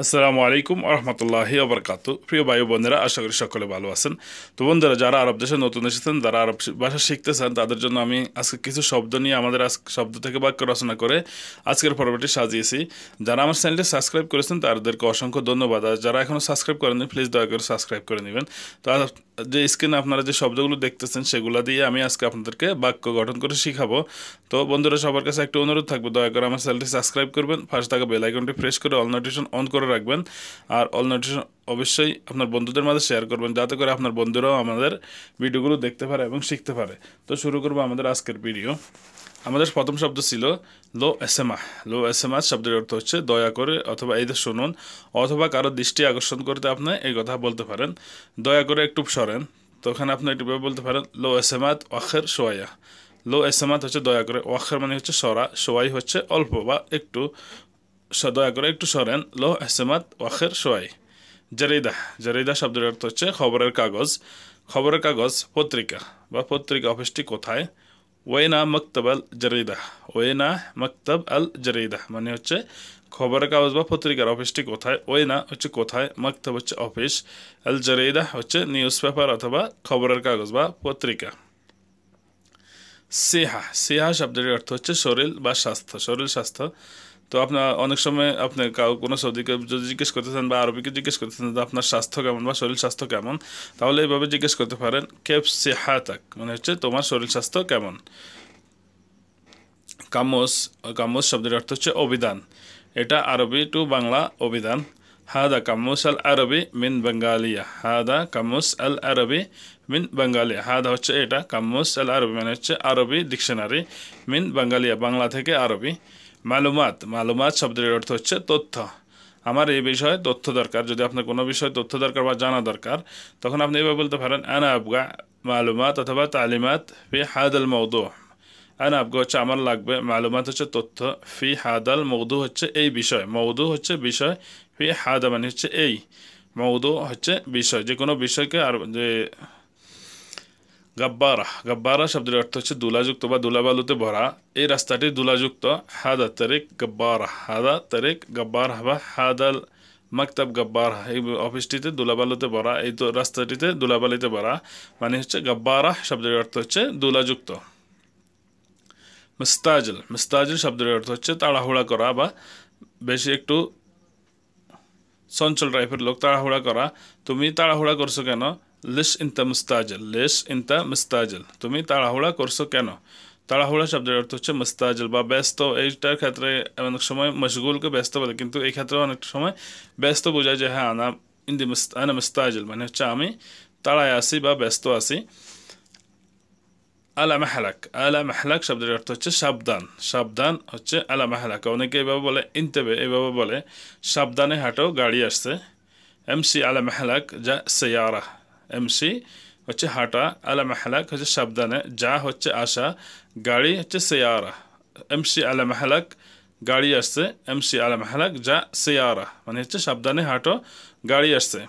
আসসালামু আলাইকুম আরহামতুল্লাহি আবরকাত প্রিয় ভাই বোনেরা আশা করি সকলে ভালো আছেন তো বন্ধুরা যারা আরব দেশে নতুন এসেছেন যারা আরব ভাষা শিখতে চান তাদের জন্য আমি আজকে কিছু শব্দ নিয়ে আমাদের শব্দ থেকে বাক্য রচনা করে আজকের পর্বটি সাজিয়েছি যারা আমার চ্যানেলটি সাবস্ক্রাইব করেছেন তাদেরকে অসংখ্য ধন্যবাদ আর যারা এখনও সাবস্ক্রাইব করেনি প্লিজ দয়া করে সাবস্ক্রাইব করে নেবেন তো যে স্ক্রিনে আপনারা যে শব্দগুলো দেখতেছেন সেগুলো দিয়ে আমি আজকে আপনাদেরকে বাক্য গঠন করে শিখাবো তো বন্ধুরা সবার কাছে একটা অনুরোধ থাকবে দয়া করে আমার চ্যানেলটি সাবস্ক্রাইব করবেন ফার্স্ট থাকা বেল আইকনটি প্রেস করে অল নোটিফিকেশন অন করে রাখবেন আর অল নোটিফিকেশন অবশ্যই আপনার বন্ধুদের মাঝে শেয়ার করবেন যাতে করে আপনার বন্ধুরাও আমাদের ভিডিওগুলো দেখতে পারে এবং শিখতে পারে তো শুরু করবো আমাদের আজকের ভিডিও আমাদের প্রথম শব্দ ছিল লো এসেমা লো এসেমা শব্দের অর্থ হচ্ছে দয়া করে অথবা এই শুনুন অথবা কারো দৃষ্টি আকর্ষণ করতে আপনি এই কথা বলতে পারেন দয়া করে একটু সরেন তখন আপনি একটু বলতে পারেন লো এসেমাত ওয়াখের সোয়া লো এসেমাত হচ্ছে দয়া করে ওয়াখের মানে হচ্ছে সরা সোয়াই হচ্ছে অল্প বা একটু দয়া করে একটু সরেন লো এসেমাত ওয়াখের সোয়াই জারিদা জারিদা শব্দের অর্থ হচ্ছে খবরের কাগজ খবরের কাগজ পত্রিকা বা পত্রিকা অফিসটি কোথায় ওয়েনা মকতব আল জারিদা ওয়েনা মকতব আল জারিদা মানে হচ্ছে খবরের কাগজ বা পত্রিকার অফিসটি কোথায় ওয়েনা হচ্ছে কোথায় মকতব হচ্ছে অফিস আল জারিদা হচ্ছে নিউজ পেপার অথবা খবরের কাগজ বা পত্রিকা সেহা সেহা শব্দটির অর্থ হচ্ছে শরীর বা স্বাস্থ্য শরীর স্বাস্থ্য তো আপনার অনেক সময় আপনি কাউ কোনো সৌদিকে যদি জিজ্ঞেস করতে চান বা আরবিকে জিজ্ঞেস করতে চান আপনার স্বাস্থ্য কেমন বা শরীর স্বাস্থ্য কেমন তাহলে এইভাবে জিজ্ঞেস করতে পারেন কেপ সেহাতাক মানে হচ্ছে তোমার শরীর স্বাস্থ্য কেমন কামোস কামোস শব্দের অর্থ হচ্ছে অভিধান এটা আরবি টু বাংলা অভিধান হাদা কামুস আল আরবি মিন বেঙ্গালিয়া হাদা কামুস আল আরবি মিন বেঙ্গালিয়া হাদা হচ্ছে এটা কামুস আল আরবি মানে হচ্ছে আরবি ডিকশনারি মিন বাঙ্গালিয়া বাংলা থেকে আরবি মালুমাত মালুমাত শব্দের অর্থ হচ্ছে তথ্য আমার এই বিষয়ে তথ্য দরকার যদি আপনার কোনো বিষয়ে তথ্য দরকার বা জানা দরকার তখন আপনি এভাবে বলতে পারেন আন আবগা মালুমাত অথবা তালিমাত ফি হাদাল মৌদু আন আবগা হচ্ছে আমার লাগবে মালুমাত হচ্ছে তথ্য ফি হাদাল মৌদু হচ্ছে এই বিষয় মৌদু হচ্ছে বিষয় ফি হাদা মানে হচ্ছে এই মৌদু হচ্ছে বিষয় যে কোনো বিষয়কে আর যে গাব্বারা গাব্বারা শব্দের অর্থ হচ্ছে দুলাযুক্ত বা দুলাবালুতে ভরা এই রাস্তাটি দুলাযুক্ত হাদা তারিক গাব্বারা হাদা তারিক গাব্বার বা হাদাল মাকতাব গাব্বারা এই অফিসটিতে দুলাবালুতে ভরা এই রাস্তাটিতে দুলাবালিতে ভরা মানে হচ্ছে গাব্বারা শব্দের অর্থ হচ্ছে দুলাযুক্ত মিস্তাজল মিস্তাজল শব্দের অর্থ হচ্ছে তাড়াহুড়া করা বা বেশি একটু চঞ্চল টাইপের লোক তাড়াহুড়া করা তুমি তাড়াহুড়া করছো কেন লিস ইনতা মুস্তাজল লিস ইনতা মুস্তাজল তুমি তাড়াহুড়া করছো কেন তাড়াহুড়া শব্দের অর্থ হচ্ছে মুস্তাজল বা ব্যস্ত এইটার ক্ষেত্রে অনেক সময় মশগুলকে ব্যস্ত বলে কিন্তু এই ক্ষেত্রে অনেক সময় ব্যস্ত বোঝায় যে হ্যাঁ আনা ইন্দি আনা মুস্তাজল মানে হচ্ছে আমি তাড়ায় আসি বা ব্যস্ত আসি আলা মেহালাক আলা মেহালাক শব্দের অর্থ হচ্ছে সাবধান সাবধান হচ্ছে আলা মেহালাক অনেকে এভাবে বলে ইনতেবে এভাবে বলে সাবধানে হাঁটো গাড়ি আসছে এমসি আলা মেহালাক যা সেয়ারা এমসি হচ্ছে হাঁটা আলা মাহালাক হচ্ছে সাবধানে যা হচ্ছে আসা গাড়ি হচ্ছে সেয়ারা এমসি আলা মাহালাক গাড়ি আসছে এমসি আলা মাহালাক যা সেয়ারা মানে হচ্ছে সাবধানে হাঁটো গাড়ি আসছে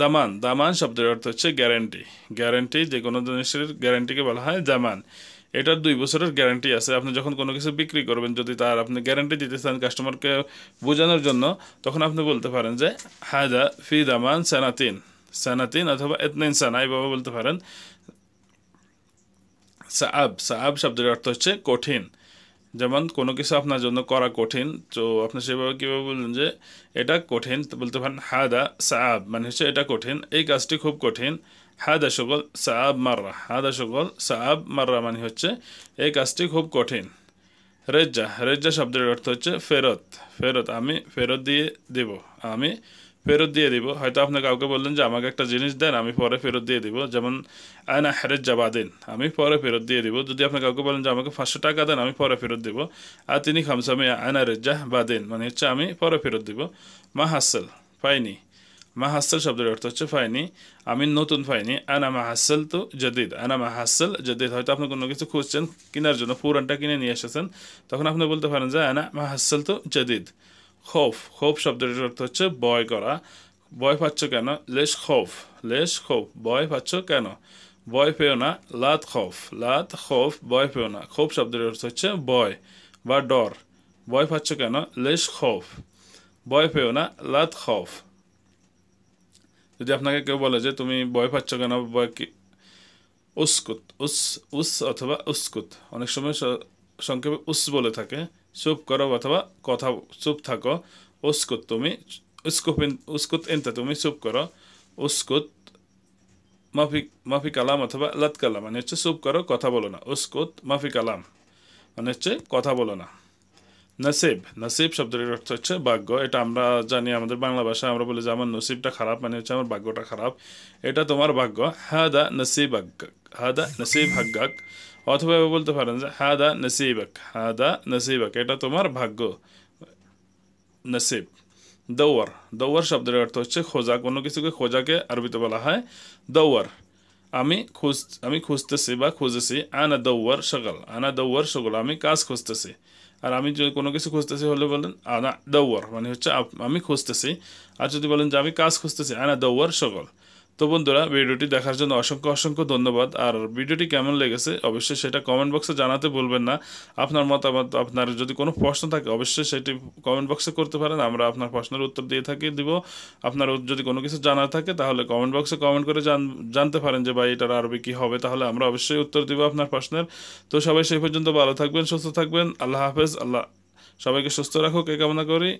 দামান দামান শব্দের অর্থ হচ্ছে গ্যারেন্টি গ্যারেন্টি যে কোনো জিনিসের গ্যারেন্টিকে বলা হয় দামান এটার দুই বছরের গ্যারেন্টি আছে আপনি যখন কোনো কিছু বিক্রি করবেন যদি তার আপনি গ্যারেন্টি দিতে চান কাস্টমারকে বোঝানোর জন্য তখন আপনি বলতে পারেন যে হায়দা ফি দামান সেনাতিন সানাতিন অথবা এতনাইন সানা এইভাবে বলতে পারেন সাব সাব শব্দের অর্থ হচ্ছে কঠিন যেমন কোনো কিছু আপনার জন্য করা কঠিন তো আপনি সেভাবে কীভাবে বললেন যে এটা কঠিন বলতে পারেন হাদা সাব মানে হচ্ছে এটা কঠিন এই কাজটি খুব কঠিন হাদা সকল সাব মাররা হাদা সকল সাব মাররা মানে হচ্ছে এই কাজটি খুব কঠিন রেজ্জা রেজ্জা শব্দের অর্থ হচ্ছে ফেরত ফেরত আমি ফেরত দিয়ে দেব আমি ফেরত দিয়ে দিব হয়তো আপনি কাউকে বললেন যে আমাকে একটা জিনিস দেন আমি পরে ফেরত দিয়ে দিব যেমন আয়না হেরেজ জাবা দেন আমি পরে ফেরত দিয়ে দিব যদি আপনি কাউকে বলেন যে আমাকে পাঁচশো টাকা দেন আমি পরে ফেরত দিব আর তিনি খামসামে আয়না রেজ্জাহ বা দেন মানে হচ্ছে আমি পরে ফেরত দিব মা হাসল পাইনি মা হাসল শব্দের অর্থ হচ্ছে পাইনি আমি নতুন পাইনি আনা মা হাসল তো জদিদ আনা মা হাসল জদিদ হয়তো আপনি কোনো কিছু খুঁজছেন কেনার জন্য পুরানটা কিনে নিয়ে এসেছেন তখন আপনি বলতে পারেন যে আনা মা হাসল তো জদিদ খোফ খোফ শব্দটির অর্থ হচ্ছে ভয় করা ভয় পাচ্ছ কেন লেস খোফ লেস খোফ ভয় পাচ্ছ কেন ভয় পেও না লাত খোফ লাত খোফ ভয় পেও না খোপ শব্দের অর্থ হচ্ছে ভয় বা ডর ভয় পাচ্ছ কেন লেস খোফ ভয় পেও না লাত খোফ যদি আপনাকে কেউ বলে যে তুমি ভয় পাচ্ছ কেন বয় কি উস্কুত উস উস অথবা উস্কুত অনেক সময় সংক্ষেপে উস বলে থাকে सुप करो अथवा कथा उसको थस्कुत उसको उसकुप उसकुत एन्ता तमी करो उसको माफी माफिक कलाम अथवा लत्कला म सप करो कथा नस्कुत माफिकलम म कथा बोलो न নাসিব নাসিব শব্দটির অর্থ হচ্ছে ভাগ্য এটা আমরা জানি আমাদের বাংলা ভাষায় আমরা বলি যে আমার নসিবটা খারাপ মানে হচ্ছে আমার ভাগ্যটা খারাপ এটা তোমার ভাগ্য দা নসিব দা নসিব হাগ্গাক অথবা বলতে পারেন যে নসিব হ্যাঁ দা নসিব এটা তোমার ভাগ্য নসিব দৌয়ার দৌয়ার শব্দের অর্থ হচ্ছে খোঁজা কোনো কিছুকে খোঁজাকে আরবিতে বলা হয় দৌয়ার আমি খুঁজ আমি খুঁজতেছি বা খুঁজেছি আনা দৌয়ার সকাল আনা দৌয়ার সকল আমি কাজ খুঁজতেছি আর আমি যদি কোনো কিছু খুঁজতেছি হলে বলেন আনা দৌয়ার মানে হচ্ছে আমি খুঁজতেছি আর যদি বলেন যে আমি কাজ খুঁজতেছি আনা দৌয়ার সকল তো বন্ধুরা ভিডিওটি দেখার জন্য অসংখ্য অসংখ্য ধন্যবাদ আর ভিডিওটি কেমন লেগেছে অবশ্যই সেটা কমেন্ট বক্সে জানাতে বলবেন না আপনার মতামত আপনার যদি কোনো প্রশ্ন থাকে অবশ্যই সেটি কমেন্ট বক্সে করতে পারেন আমরা আপনার প্রশ্নের উত্তর দিয়ে থাকি দিব আপনার যদি কোনো কিছু জানার থাকে তাহলে কমেন্ট বক্সে কমেন্ট করে জানতে পারেন যে ভাই এটার আরবি কী হবে তাহলে আমরা অবশ্যই উত্তর দিব আপনার প্রশ্নের তো সবাই সেই পর্যন্ত ভালো থাকবেন সুস্থ থাকবেন আল্লাহ হাফেজ আল্লাহ সবাইকে সুস্থ রাখুক কে কামনা করি